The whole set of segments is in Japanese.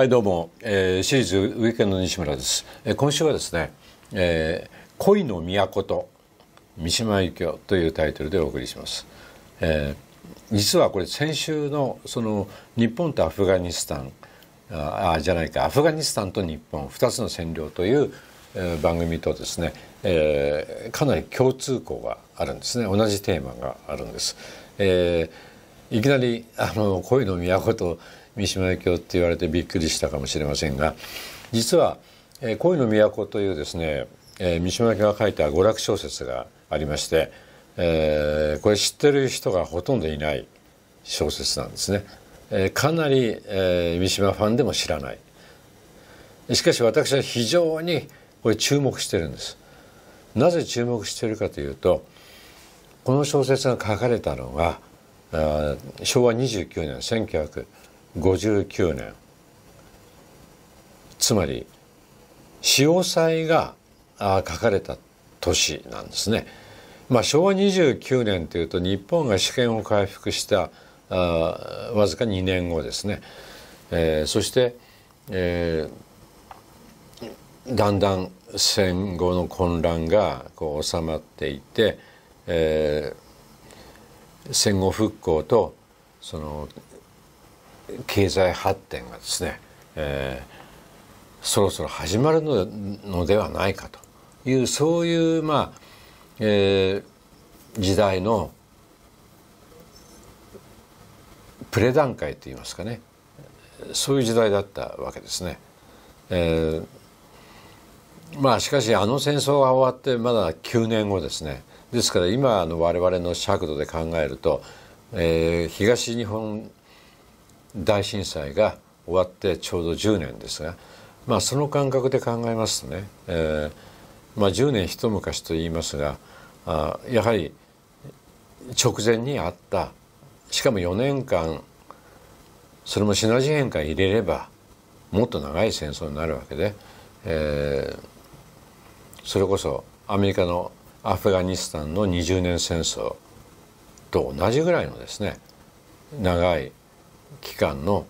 はいどうも、えー、シリーズウィークンド西村です、えー、今週はですね、えー、恋の都と三島由紀夫というタイトルでお送りします、えー、実はこれ先週のその日本とアフガニスタンああじゃないかアフガニスタンと日本2つの占領という、えー、番組とですね、えー、かなり共通項があるんですね同じテーマがあるんです、えー、いきなりあの恋の都と三島由紀夫って言われてびっくりしたかもしれませんが実は「え恋の都」というですね、え三島由紀夫が書いた娯楽小説がありまして、えこれ知ってる人がほとんどいない小説なんですね。えかなり、え三島ファンでも知らないしかし私は非常にこれ注目してるんですなぜ注目しているかというとこの小説が書かれたのが昭和29年59年つまり潮祭が書かれた年なんですね。まあ、昭和29年というと日本が主権を回復したあわずか2年後ですね、えー、そして、えー、だんだん戦後の混乱がこう収まっていて、えー、戦後復興とその経済発展がですね、えー、そろそろ始まるのではないかというそういうまあ、えー、時代のプレ段階といいますかねそういう時代だったわけですね。えー、まあしかしあの戦争が終わってまだ9年後ですねですから今の我々の尺度で考えると、えー、東日本大震災が終わってちょうど10年ですが、まあ、その感覚で考えますとね、えーまあ、10年一昔と言いますがあやはり直前にあったしかも4年間それもシナジー変換入れればもっと長い戦争になるわけで、えー、それこそアメリカのアフガニスタンの20年戦争と同じぐらいのですね長い期間の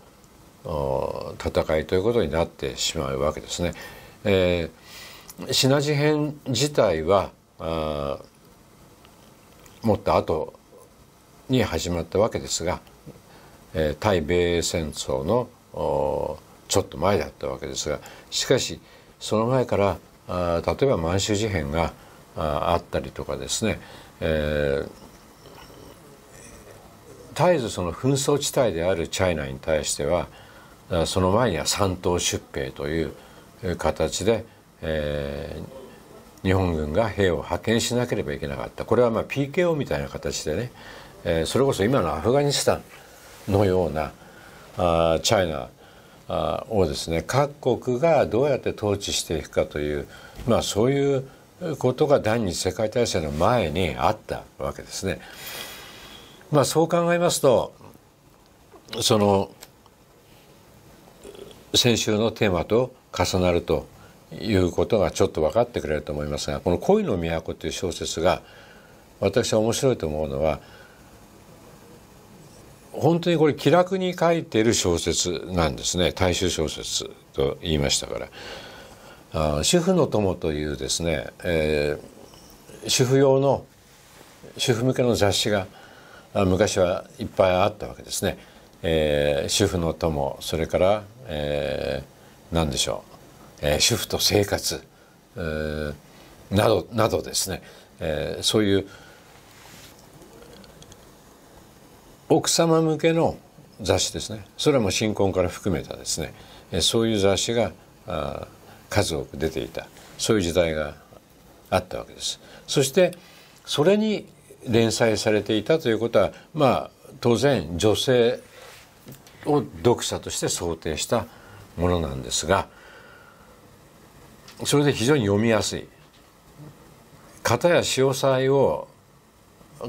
戦いということになってしまうわけですね。えー、シナジ編自体はもっと後に始まったわけですが、えー、対米戦争のちょっと前だったわけですがしかしその前からあ例えば満州事変があったりとかですね、えー絶えずその紛争地帯であるチャイナに対してはその前には三島出兵という形で、えー、日本軍が兵を派遣しなければいけなかったこれはまあ PKO みたいな形でね、えー、それこそ今のアフガニスタンのようなあチャイナをですね各国がどうやって統治していくかという、まあ、そういうことが第二次世界大戦の前にあったわけですね。まあ、そう考えますとその先週のテーマと重なるということがちょっと分かってくれると思いますがこの「恋の都」という小説が私は面白いと思うのは本当にこれ気楽に書いてる小説なんですね大衆小説と言いましたから「あ主婦の友」というですね、えー、主婦用の主婦向けの雑誌が「昔はいっぱいあったわけですね、えー、主婦の友それから、えー、何でしょう、えー、主婦と生活、えー、などなどですね、えー、そういう奥様向けの雑誌ですねそれも新婚から含めたですね、えそういう雑誌が数多く出ていたそういう時代があったわけです。そしてそれに連載されていたということは、まあ、当然女性を読者として想定したものなんですがそれで非常に読みやすい。片や潮騒を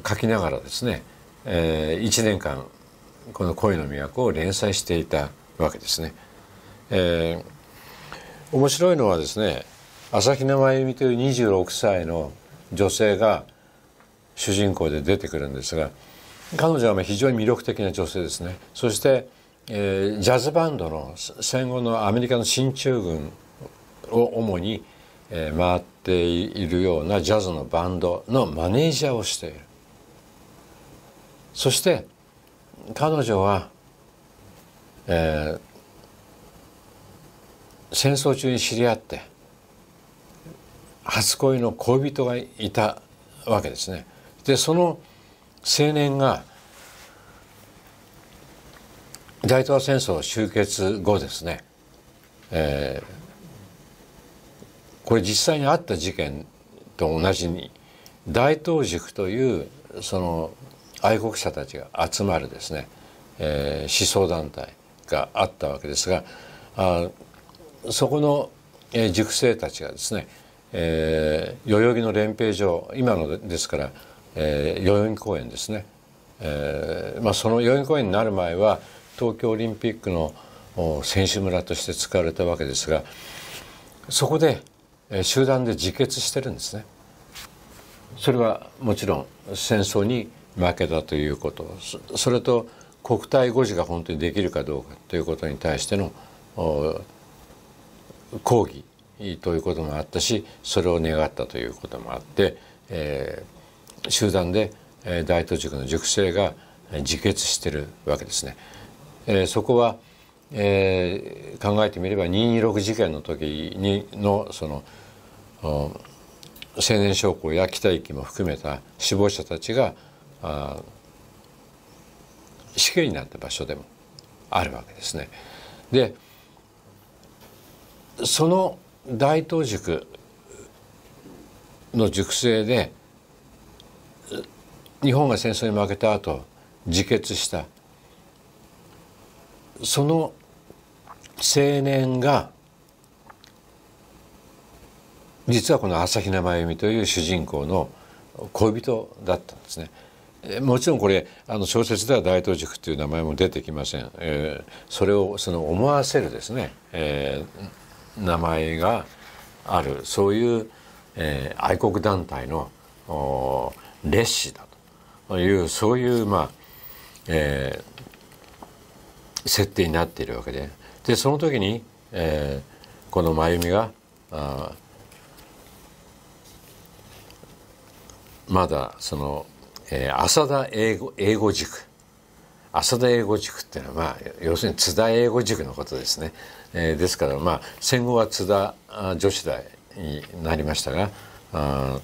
書きながらですね、えー、1年間この「恋の都」を連載していたわけですね。えー、面白いのはですね朝比奈真由美という26歳の女性が「主人公で出てくるんですが彼女は非常に魅力的な女性ですねそして、えー、ジャズバンドの戦後のアメリカの進駐軍を主に、えー、回っているようなジャズのバンドのマネージャーをしているそして彼女は、えー、戦争中に知り合って初恋の恋人がいたわけですねでその青年が大東亜戦争終結後ですね、えー、これ実際にあった事件と同じに大東塾というその愛国者たちが集まるですね、えー、思想団体があったわけですがあそこの、えー、塾生たちがですね、えー、代々木の連兵場今のですからえー、代々木公園ですね、えーまあ、その代々木公園になる前は東京オリンピックの選手村として使われたわけですがそこで集団で自決してるんですねそれはもちろん戦争に負けたということそれと国体護持が本当にできるかどうかということに対しての抗議ということもあったしそれを願ったということもあって、えー、集団で大東塾の塾生が自決してるわけですね。えー、そこは、えー、考えてみれば226事件の時にのその青年将校や北行きも含めた死亡者たちが死刑になった場所でもあるわけですね。でその大東塾の塾生で日本が戦争に負けた後自決したその青年が実はこの朝比奈真由美という主人公の恋人だったんですね。もちろんこれあの小説では大東塾という名前も出てきません、えー、それをその思わせるですね、えー、名前があるそういう、えー、愛国団体の烈士だいうそういうまあ、えー、設定になっているわけででその時に、えー、この真由美があまだその、えー、浅田英語英語塾浅田英語塾っていうのは、まあ、要するに津田英語塾のことですね、えー、ですから、まあ、戦後は津田女子大になりましたがあ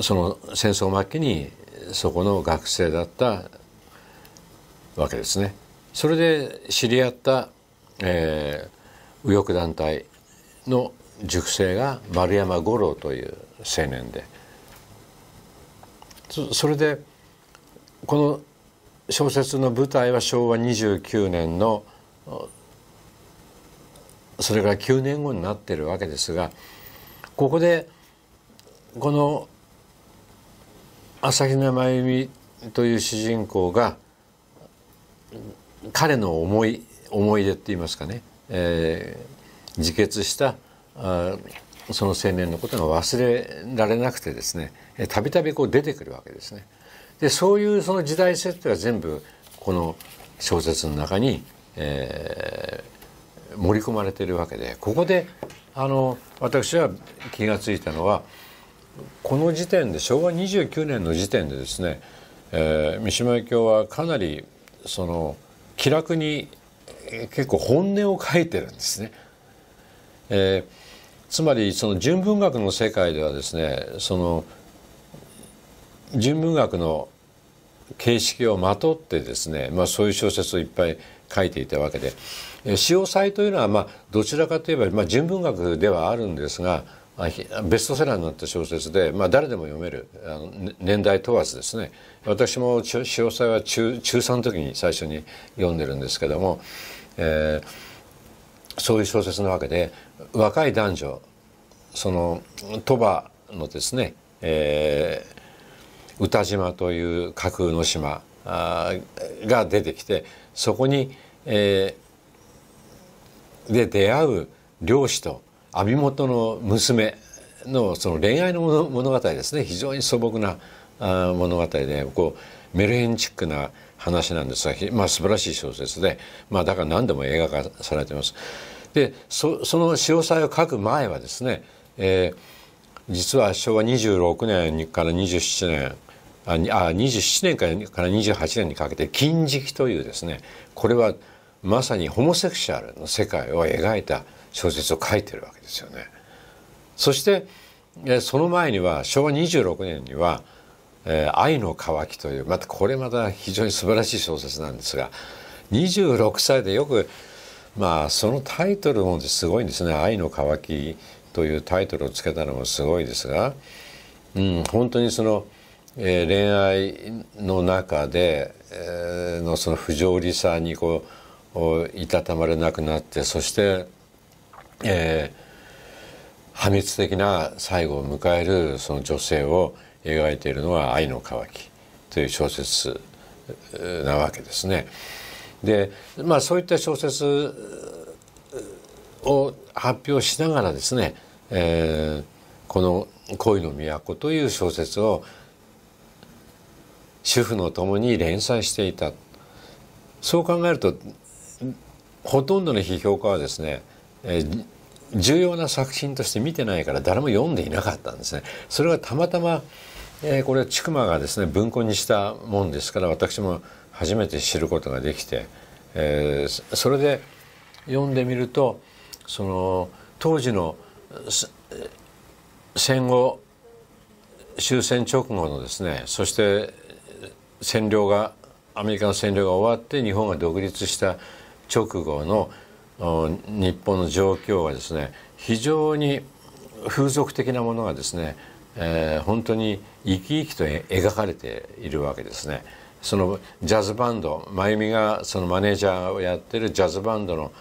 その戦争末期にそこの学生だったわけですね。それで知り合った、えー、右翼団体の塾生が丸山五郎という青年でそれでこの小説の舞台は昭和29年のそれから9年後になってるわけですがここでこの朝比奈真由美という主人公が彼の思い思い出っていいますかね、えー、自決したあその青年のことが忘れられなくてですねたびたびこう出てくるわけですね。でそういうその時代設定は全部この小説の中に、えー、盛り込まれているわけでここであの私は気が付いたのはこの時点で昭和29年の時点でですね、えー、三島由紀夫はかなりその気楽に結構本音を書いてるんですね。えー、つまりその純文学の世界ではですねその純文学の形式をまとってですね、まあ、そういう小説をいっぱい書いていたわけで「詩謡祭」というのはまあどちらかといえば、まあ、純文学ではあるんですがベストセラーになった小説で、まあ、誰でも読めるあの年代問わずですね私も潮細は中中3の時に最初に読んでるんですけども、えー、そういう小説なわけで若い男女その鳥羽のですね、えー、歌島という架空の島あが出てきてそこに、えー、で出会う漁師と網元の娘のその恋愛の物語ですね非常に素朴な物語でこうメルヘンチックな話なんですが、まあ、素晴らしい小説で、まあ、だから何度も映画化されています。でその詳細を書く前はですね、えー、実は昭和26年から27年ああ27年からから28年にかけて「金色」というですねこれはまさにホモセクシャルの世界を描いた小説を書いてるわけですよね。そしてその前には昭和26年には「え愛の渇き」というまたこれまた非常に素晴らしい小説なんですが26歳でよくまあそのタイトルもすごいんですね「愛の渇き」というタイトルをつけたのもすごいですが、うん、本当にその、え恋愛の中で、えのその不条理さにこういたたまれなくなってそしてえー、破滅的な最後を迎えるその女性を描いているのは「愛の渇き」という小説なわけですね。でまあそういった小説を発表しながらですね、えー、この「恋の都」という小説を主婦のともに連載していたそう考えるとほとんどの批評家はですねえー、重要な作品として見てないから誰も読んでいなかったんですね。それがたまたま、えー、これは千曲がですね文庫にしたもんですから私も初めて知ることができて、えー、それで読んでみるとその当時の戦後終戦直後のですねそして占領がアメリカの占領が終わって日本が独立した直後の日本の状況はですね非常に風俗的なものがですね、えー、本当に生き生きと描かれているわけですね。そのジャズバンド真由美がそのマネージャーをやってるジャズバンドの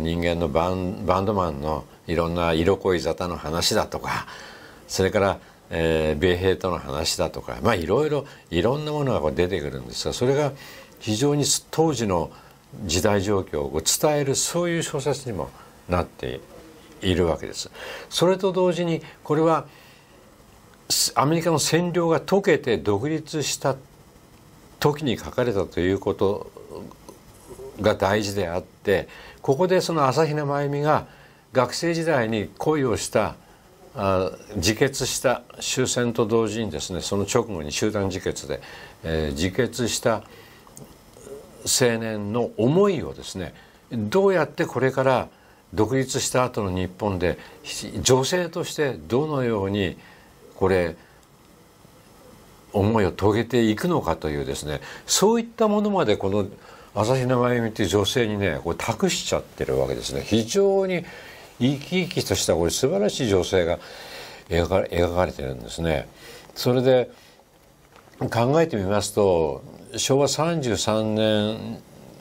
人間のバンバンドマンのいろんな色恋沙汰の話だとかそれから、えー、米兵との話だとかまあいろいろいろんなものがこう出てくるんですがそれが非常に当時の、時代状況を伝えるそういう小説にもなっているわけです。それと同時にこれはアメリカの占領が解けて独立した時に書かれたということが大事であってここでその朝比奈真由美が学生時代に恋をしたあ自決した終戦と同時にですねその直後に集団自決で、えー、自決した、青年の思いをですねどうやってこれから独立した後の日本で女性としてどのようにこれ思いを遂げていくのかというですねそういったものまでこの朝日奈真由美っていう女性にねこれ託しちゃってるわけですね非常に生き生きとしたこれ素晴らしい女性が描かれてるんですね。それで考えてみますと昭和33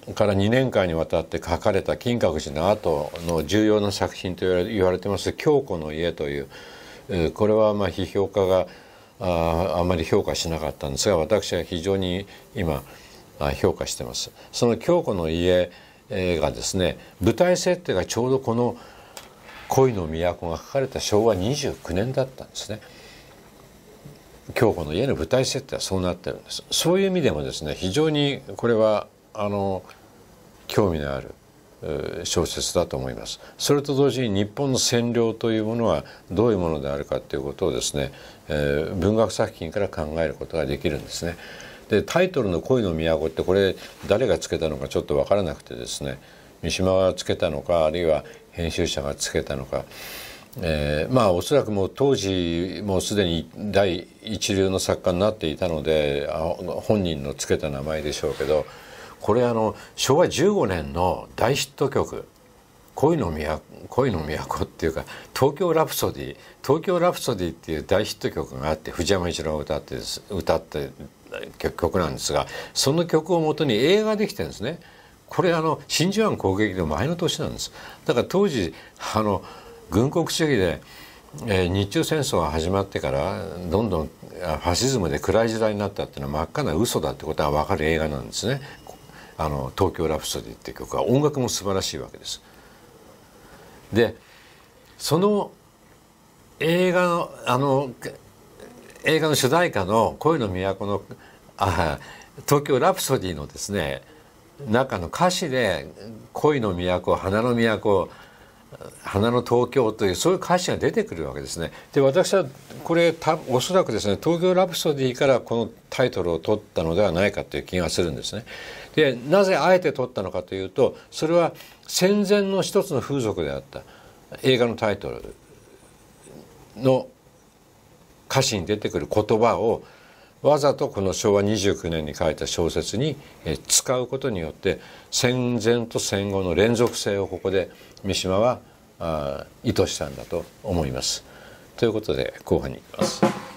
年から2年間にわたって書かれた金閣寺の後の重要な作品と言われてます「京子の家」という、これはまあ批評家がああまり評価しなかったんですが私は非常に今評価してます。その京子の家がですね舞台設定がちょうどこの「恋の都」が書かれた昭和29年だったんですね。京子の家の舞台設定はそうなってるんですそういう意味でもですね非常にこれはあの興味のある小説だと思いますそれと同時に日本の占領というものはどういうものであるかということをですね、えー、文学作品から考えることができるんですね。でタイトルの「恋の都」ってこれ誰がつけたのかちょっと分からなくてですね三島がつけたのかあるいは編集者がつけたのかえー、まあおそらくもう当時もうすでに第一流の作家になっていたので本人の付けた名前でしょうけどこれあの昭和15年の大ヒット曲「恋の都」恋の都っていうか「東京ラプソディ」「東京ラプソディ」っていう大ヒット曲があって藤山一郎が歌って歌って曲なんですがその曲をもとに映画ができてるんですね。これあの真珠湾攻撃の前の年なんですだから当時あの軍国主義で、えー、日中戦争が始まってからどんどんファシズムで暗い時代になったっていうのは真っ赤な嘘だってことが分かる映画なんですね。あの東京ラプソディっていう曲は音楽も素晴らしいわけです。でその映画のあの映画の主題歌の「恋の都の」あ東京ラプソディのですね中の歌詞で「恋の都花の都花の東京というそういう歌詞が出てくるわけですね。で私はこれたおそらくですね「東京ラプソディ」からこのタイトルを取ったのではないかという気がするんですね。でなぜあえて取ったのかというとそれは戦前の一つの風俗であった映画のタイトルの歌詞に出てくる言葉を「わざとこの昭和29年に書いた小説に使うことによって戦前と戦後の連続性をここで三島は意図したんだと思います。ということで後半にいきます。